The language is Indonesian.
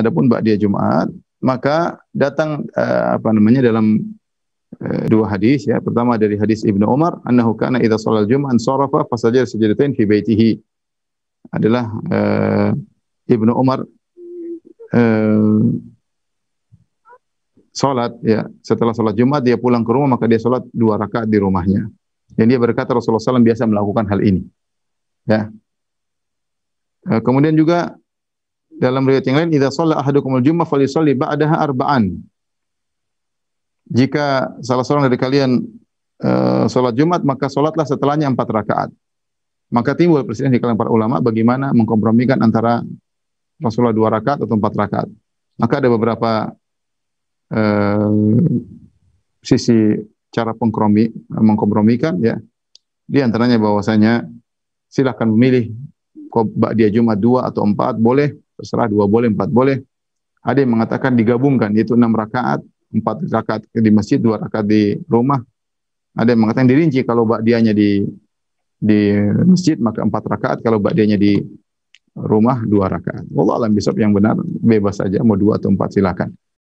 adapun dia Jumat maka datang uh, apa namanya dalam uh, dua hadis ya. Pertama dari hadis Ibnu Umar annahu kana idza shalal jum'an sarafa sajada sajdatain fi baitihi. Adalah uh, Ibnu Umar uh, salat ya setelah salat Jumat dia pulang ke rumah maka dia salat dua rakaat di rumahnya. Dan dia berkata Rasulullah SAW biasa melakukan hal ini. Ya. Kemudian juga dalam riwayat yang lain idza shalla ahadukumul jumu'ah falyusalli ba'daha arba'an. Jika salah seorang dari kalian uh, eh, salat Jumat maka salatlah setelahnya empat rakaat. Maka timbul presiden di kalangan para ulama bagaimana mengkompromikan antara Rasulullah dua rakaat atau empat rakaat. Maka ada beberapa uh, sisi cara pengkromi, mengkompromikan ya. Di antaranya bahwasanya silahkan memilih kok dia Jumat dua atau empat boleh terserah dua boleh, empat boleh. Ada yang mengatakan digabungkan, yaitu enam rakaat, empat rakaat di masjid, dua rakaat di rumah. Ada yang mengatakan dirinci kalau bakdianya di di masjid maka empat rakaat, kalau bakdianya di rumah dua rakaat. Allah alam bisop yang benar bebas saja mau dua atau empat silakan.